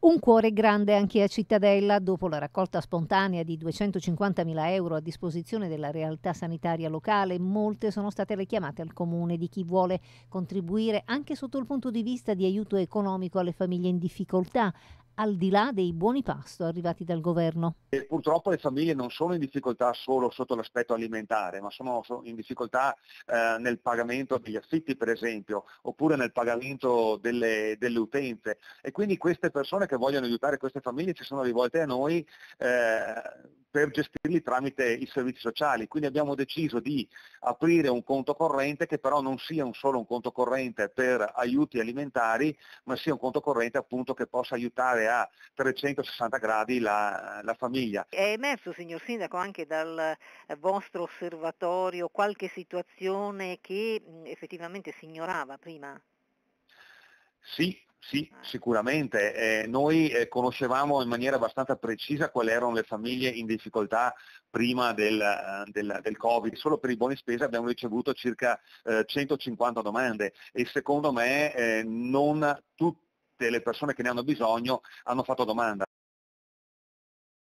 Un cuore grande anche a Cittadella, dopo la raccolta spontanea di 250.000 euro a disposizione della realtà sanitaria locale, molte sono state le chiamate al comune di chi vuole contribuire anche sotto il punto di vista di aiuto economico alle famiglie in difficoltà, al di là dei buoni pasto arrivati dal governo. E purtroppo le famiglie non sono in difficoltà solo sotto l'aspetto alimentare, ma sono in difficoltà eh, nel pagamento degli affitti per esempio, oppure nel pagamento delle, delle, utenze. E quindi queste persone che vogliono aiutare queste famiglie ci sono rivolte a noi eh, per gestirli tramite i servizi sociali. Quindi abbiamo deciso di aprire un conto corrente che però non sia un solo un conto corrente per aiuti alimentari, ma sia un conto corrente appunto che possa aiutare a 360 gradi la, la famiglia. È emerso, signor Sindaco, anche dal eh, vostro osservatorio qualche situazione che effettivamente si ignorava prima? Sì, sì, ah. sicuramente. Eh, noi eh, conoscevamo in maniera abbastanza precisa quali erano le famiglie in difficoltà prima del, eh, del, del Covid. Solo per i buoni spesa abbiamo ricevuto circa eh, 150 domande e secondo me eh, non tutte le persone che ne hanno bisogno hanno fatto domanda.